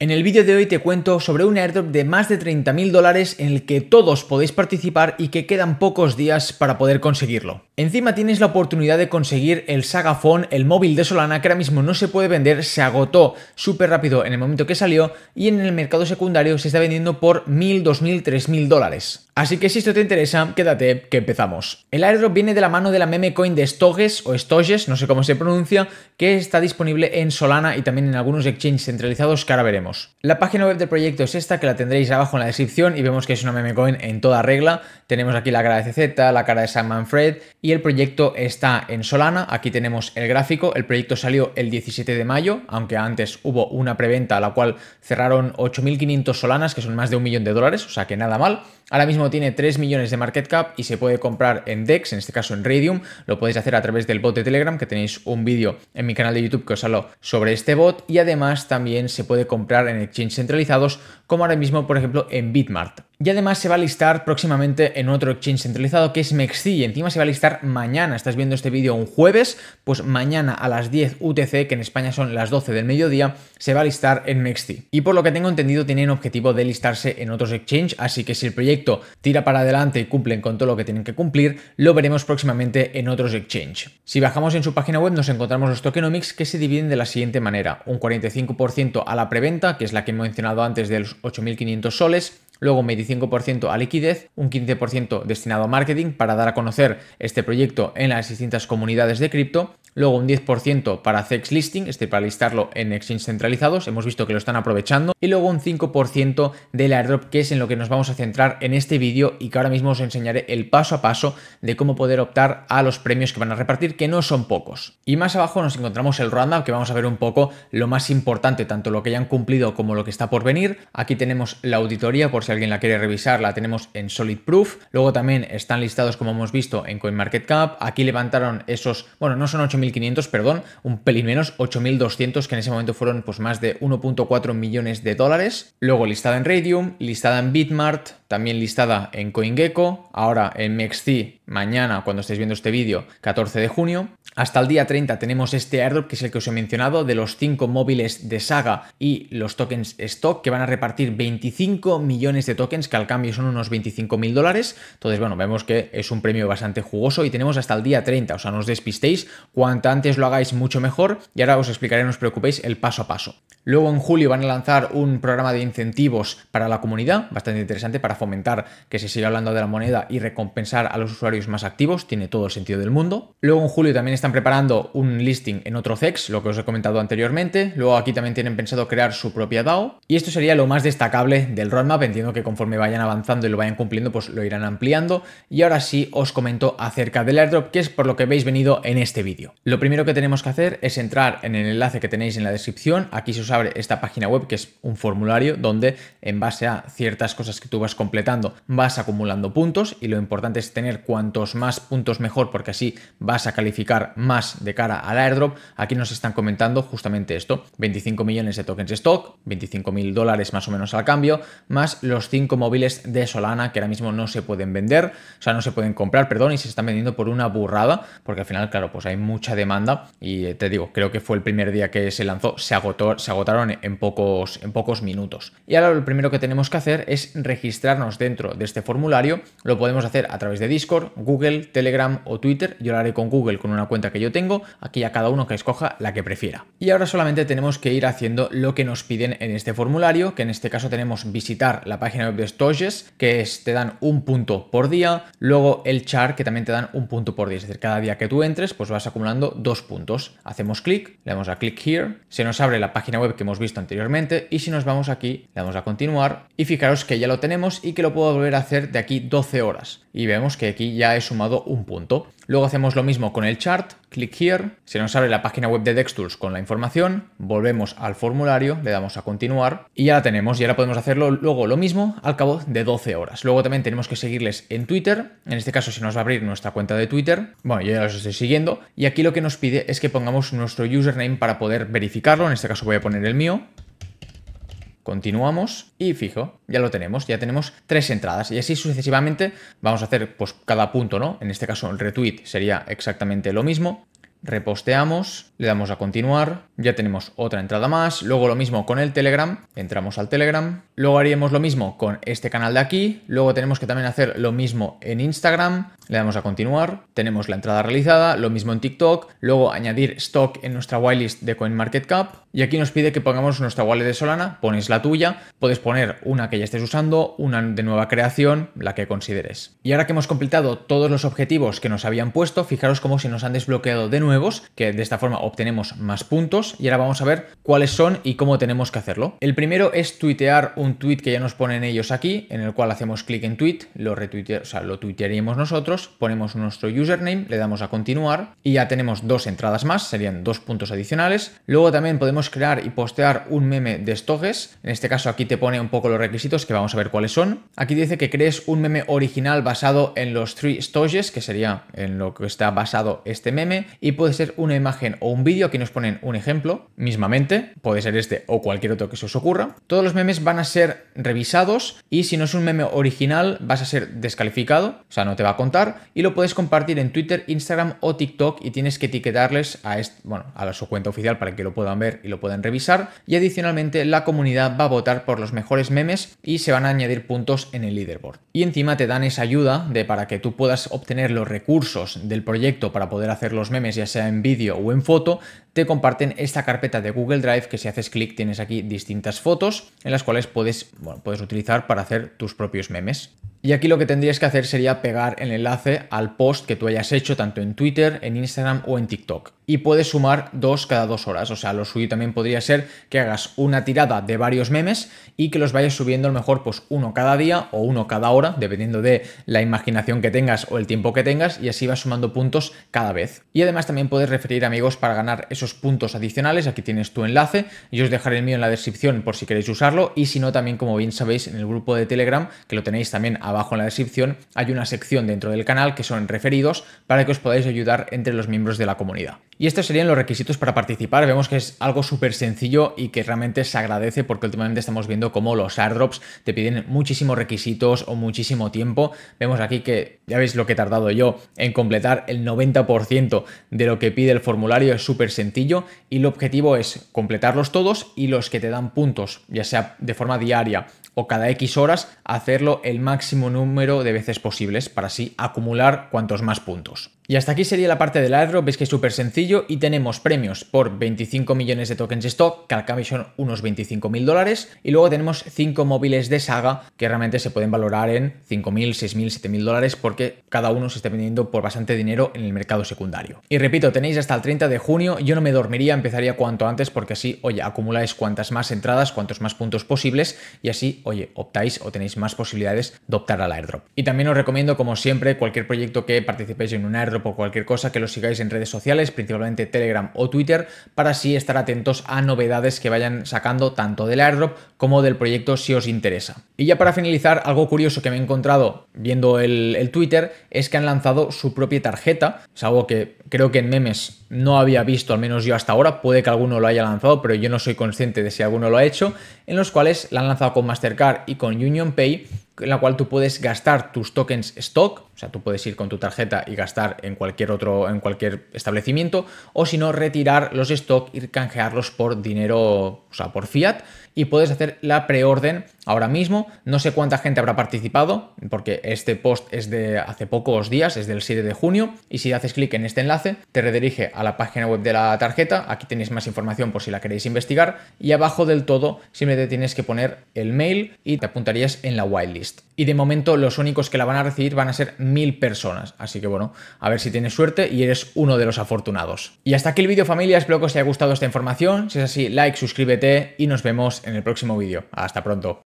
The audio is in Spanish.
En el vídeo de hoy te cuento sobre un airdrop de más de 30.000 dólares en el que todos podéis participar y que quedan pocos días para poder conseguirlo. Encima tienes la oportunidad de conseguir el Saga Phone, el móvil de Solana que ahora mismo no se puede vender, se agotó súper rápido en el momento que salió y en el mercado secundario se está vendiendo por 1.000, 2.000, 3.000 dólares. Así que si esto te interesa, quédate que empezamos. El airdrop viene de la mano de la meme coin de Stoges o Stoges, no sé cómo se pronuncia, que está disponible en Solana y también en algunos exchanges centralizados que ahora veremos. La página web del proyecto es esta, que la tendréis abajo en la descripción y vemos que es una meme coin en toda regla. Tenemos aquí la cara de CZ, la cara de San Manfred y el proyecto está en Solana. Aquí tenemos el gráfico. El proyecto salió el 17 de mayo, aunque antes hubo una preventa a la cual cerraron 8.500 solanas, que son más de un millón de dólares, o sea que nada mal. Ahora mismo tiene 3 millones de market cap y se puede comprar en DEX, en este caso en Radium. Lo podéis hacer a través del bot de Telegram, que tenéis un vídeo en mi canal de YouTube que os hablo sobre este bot. Y además también se puede comprar en exchanges centralizados, como ahora mismo, por ejemplo, en Bitmart. Y además se va a listar próximamente en otro exchange centralizado que es Mexi. Y encima se va a listar mañana. Estás viendo este vídeo un jueves. Pues mañana a las 10 UTC, que en España son las 12 del mediodía, se va a listar en Mexi. Y por lo que tengo entendido, tienen objetivo de listarse en otros exchanges Así que si el proyecto tira para adelante y cumplen con todo lo que tienen que cumplir, lo veremos próximamente en otros exchanges Si bajamos en su página web, nos encontramos los tokenomics que se dividen de la siguiente manera: un 45% a la preventa, que es la que he mencionado antes de los 8.500 soles Luego un 25% a liquidez, un 15% destinado a marketing para dar a conocer este proyecto en las distintas comunidades de cripto, luego un 10% para CEX listing, este para listarlo en exchanges centralizados, hemos visto que lo están aprovechando, y luego un 5% del airdrop, que es en lo que nos vamos a centrar en este vídeo y que ahora mismo os enseñaré el paso a paso de cómo poder optar a los premios que van a repartir, que no son pocos. Y más abajo nos encontramos el roundup, que vamos a ver un poco lo más importante, tanto lo que ya han cumplido como lo que está por venir. Aquí tenemos la auditoría por si alguien la quiere revisar, la tenemos en Solid Proof. Luego también están listados, como hemos visto, en CoinMarketCap. Aquí levantaron esos, bueno, no son 8.500, perdón, un pelín menos, 8.200, que en ese momento fueron pues más de 1.4 millones de dólares. Luego listada en Radium, listada en Bitmart, también listada en CoinGecko, ahora en MEXT mañana cuando estéis viendo este vídeo, 14 de junio. Hasta el día 30 tenemos este airdrop que es el que os he mencionado de los 5 móviles de saga y los tokens stock que van a repartir 25 millones de tokens que al cambio son unos 25 mil dólares. Entonces, bueno, vemos que es un premio bastante jugoso y tenemos hasta el día 30, o sea, no os despistéis, cuanto antes lo hagáis mucho mejor y ahora os explicaré, no os preocupéis, el paso a paso. Luego en julio van a lanzar un programa de incentivos para la comunidad, bastante interesante para fomentar que se siga hablando de la moneda y recompensar a los usuarios más activos, tiene todo el sentido del mundo. Luego en julio también están preparando un listing en otro CEX, lo que os he comentado anteriormente. Luego aquí también tienen pensado crear su propia DAO. Y esto sería lo más destacable del roadmap. Entiendo que conforme vayan avanzando y lo vayan cumpliendo, pues lo irán ampliando. Y ahora sí os comento acerca del airdrop, que es por lo que veis venido en este vídeo. Lo primero que tenemos que hacer es entrar en el enlace que tenéis en la descripción. Aquí se os abre esta página web, que es un formulario donde en base a ciertas cosas que tú vas completando, vas acumulando puntos y lo importante es tener cuando cuantos más puntos mejor porque así vas a calificar más de cara al airdrop. Aquí nos están comentando justamente esto, 25 millones de tokens stock, 25 mil dólares más o menos al cambio, más los cinco móviles de Solana que ahora mismo no se pueden vender, o sea, no se pueden comprar, perdón, y se están vendiendo por una burrada, porque al final, claro, pues hay mucha demanda y eh, te digo, creo que fue el primer día que se lanzó, se, agotó, se agotaron en pocos, en pocos minutos. Y ahora lo primero que tenemos que hacer es registrarnos dentro de este formulario, lo podemos hacer a través de Discord, Google, Telegram o Twitter. Yo lo haré con Google con una cuenta que yo tengo. Aquí a cada uno que escoja la que prefiera. Y ahora solamente tenemos que ir haciendo lo que nos piden en este formulario, que en este caso tenemos visitar la página web de Stoges, que te dan un punto por día, luego el char, que también te dan un punto por día. Es decir, cada día que tú entres, pues vas acumulando dos puntos. Hacemos clic, le damos a clic here, se nos abre la página web que hemos visto anteriormente y si nos vamos aquí, le damos a continuar y fijaros que ya lo tenemos y que lo puedo volver a hacer de aquí 12 horas. Y vemos que aquí ya he sumado un punto. Luego hacemos lo mismo con el chart, clic here, se nos abre la página web de Dextools con la información, volvemos al formulario, le damos a continuar y ya la tenemos y ahora podemos hacerlo luego lo mismo al cabo de 12 horas. Luego también tenemos que seguirles en Twitter, en este caso se nos va a abrir nuestra cuenta de Twitter, bueno yo ya los estoy siguiendo y aquí lo que nos pide es que pongamos nuestro username para poder verificarlo, en este caso voy a poner el mío Continuamos y fijo, ya lo tenemos, ya tenemos tres entradas y así sucesivamente vamos a hacer pues cada punto, ¿no? En este caso el retweet sería exactamente lo mismo, reposteamos, le damos a continuar, ya tenemos otra entrada más, luego lo mismo con el Telegram, entramos al Telegram, luego haríamos lo mismo con este canal de aquí, luego tenemos que también hacer lo mismo en Instagram, le damos a continuar, tenemos la entrada realizada, lo mismo en TikTok, luego añadir stock en nuestra whitelist de CoinMarketCap, y aquí nos pide que pongamos nuestra wallet de Solana, pones la tuya, puedes poner una que ya estés usando, una de nueva creación, la que consideres. Y ahora que hemos completado todos los objetivos que nos habían puesto, fijaros cómo si nos han desbloqueado de nuevos, que de esta forma obtenemos más puntos y ahora vamos a ver cuáles son y cómo tenemos que hacerlo. El primero es tuitear un tweet que ya nos ponen ellos aquí, en el cual hacemos clic en tweet, lo retuitear, o sea, lo tuitearíamos nosotros, ponemos nuestro username, le damos a continuar y ya tenemos dos entradas más, serían dos puntos adicionales. Luego también podemos crear y postear un meme de Stoges. En este caso aquí te pone un poco los requisitos que vamos a ver cuáles son. Aquí dice que crees un meme original basado en los three Stoges, que sería en lo que está basado este meme, y puede ser una imagen o un vídeo. Aquí nos ponen un ejemplo, mismamente, puede ser este o cualquier otro que se os ocurra. Todos los memes van a ser revisados y si no es un meme original vas a ser descalificado, o sea, no te va a contar, y lo puedes compartir en Twitter, Instagram o TikTok y tienes que etiquetarles a, este, bueno, a su cuenta oficial para que lo puedan ver lo pueden revisar. Y adicionalmente la comunidad va a votar por los mejores memes y se van a añadir puntos en el leaderboard. Y encima te dan esa ayuda de para que tú puedas obtener los recursos del proyecto para poder hacer los memes, ya sea en vídeo o en foto, te comparten esta carpeta de Google Drive que si haces clic tienes aquí distintas fotos en las cuales puedes, puedes utilizar para hacer tus propios memes. Y aquí lo que tendrías que hacer sería pegar el enlace al post que tú hayas hecho tanto en Twitter, en Instagram o en TikTok. Y puedes sumar dos cada dos horas. O sea, lo suyo también podría ser que hagas una tirada de varios memes y que los vayas subiendo a lo mejor pues uno cada día o uno cada hora, dependiendo de la imaginación que tengas o el tiempo que tengas y así vas sumando puntos cada vez. Y además también puedes referir amigos para ganar esos puntos adicionales. Aquí tienes tu enlace. Yo os dejaré el mío en la descripción por si queréis usarlo. Y si no, también como bien sabéis en el grupo de Telegram, que lo tenéis también abajo en la descripción hay una sección dentro del canal que son referidos para que os podáis ayudar entre los miembros de la comunidad. Y estos serían los requisitos para participar. Vemos que es algo súper sencillo y que realmente se agradece porque últimamente estamos viendo cómo los airdrops te piden muchísimos requisitos o muchísimo tiempo. Vemos aquí que ya veis lo que he tardado yo en completar el 90% de lo que pide el formulario. Es súper sencillo y el objetivo es completarlos todos y los que te dan puntos, ya sea de forma diaria o cada X horas hacerlo el máximo número de veces posibles para así acumular cuantos más puntos. Y hasta aquí sería la parte del airdrop, veis que es súper sencillo y tenemos premios por 25 millones de tokens de stock, que al cambio son unos 25 mil dólares, y luego tenemos 5 móviles de saga que realmente se pueden valorar en 5 mil, 6 mil, 7 mil dólares porque cada uno se está vendiendo por bastante dinero en el mercado secundario. Y repito, tenéis hasta el 30 de junio, yo no me dormiría, empezaría cuanto antes porque así, oye, acumuláis cuantas más entradas, cuantos más puntos posibles y así, oye, optáis o tenéis más posibilidades de optar al airdrop. Y también os recomiendo, como siempre, cualquier proyecto que participéis en un airdrop, por cualquier cosa que lo sigáis en redes sociales, principalmente Telegram o Twitter, para así estar atentos a novedades que vayan sacando tanto del airdrop como del proyecto si os interesa. Y ya para finalizar, algo curioso que me he encontrado viendo el, el Twitter es que han lanzado su propia tarjeta, es algo que creo que en memes no había visto, al menos yo hasta ahora, puede que alguno lo haya lanzado, pero yo no soy consciente de si alguno lo ha hecho, en los cuales la han lanzado con Mastercard y con Union Pay en la cual tú puedes gastar tus tokens stock, o sea, tú puedes ir con tu tarjeta y gastar en cualquier otro, en cualquier establecimiento, o si no, retirar los stock y canjearlos por dinero, o sea, por fiat, y puedes hacer la preorden ahora mismo. No sé cuánta gente habrá participado, porque este post es de hace pocos días, es del 7 de junio, y si haces clic en este enlace, te redirige a la página web de la tarjeta, aquí tenéis más información por si la queréis investigar, y abajo del todo simplemente tienes que poner el mail y te apuntarías en la whitelist. Y de momento los únicos que la van a recibir van a ser mil personas. Así que bueno, a ver si tienes suerte y eres uno de los afortunados. Y hasta aquí el vídeo familia, espero que os haya gustado esta información. Si es así, like, suscríbete y nos vemos en el próximo vídeo. Hasta pronto.